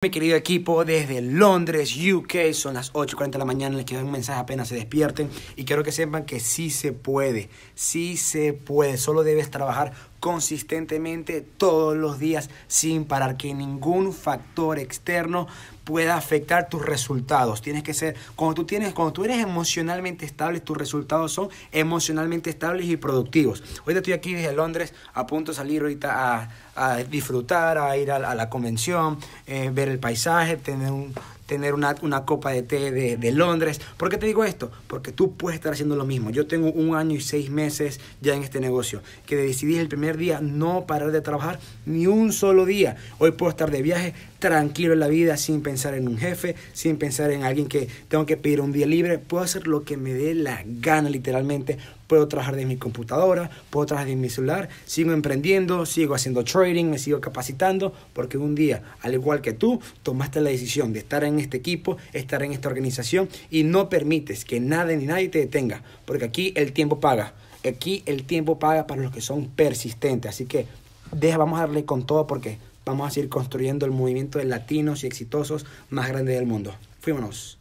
Mi querido equipo, desde Londres, UK, son las 8.40 de la mañana, les quiero dar un mensaje apenas se despierten y quiero que sepan que sí se puede, sí se puede, solo debes trabajar consistentemente todos los días sin parar, que ningún factor externo pueda afectar tus resultados. Tienes que ser, cuando tú tienes, cuando tú eres emocionalmente estable, tus resultados son emocionalmente estables y productivos. Hoy estoy aquí desde Londres, a punto de salir ahorita a, disfrutar, a ir a, la convención, eh, ver el paisaje, tener un, tener una, una copa de té de, de, Londres. ¿Por qué te digo esto? Porque tú puedes estar haciendo lo mismo. Yo tengo un año y seis meses ya en este negocio, que decidí el primer día no parar de trabajar ni un solo día. Hoy puedo estar de viaje tranquilo en la vida sin pensar en un jefe, sin pensar en alguien que tengo que pedir un día libre. Puedo hacer lo que me dé la gana literalmente. Puedo trabajar de mi computadora, puedo trabajar de mi celular, sigo emprendiendo, sigo haciendo trading, me sigo capacitando, porque un día, al igual que tú, tomaste la decisión de estar en este equipo, estar en esta organización y no permites que nadie ni nadie te detenga, porque aquí el tiempo paga. Aquí el tiempo paga para los que son persistentes. Así que deja, vamos a darle con todo porque vamos a seguir construyendo el movimiento de latinos y exitosos más grande del mundo. Fuímonos.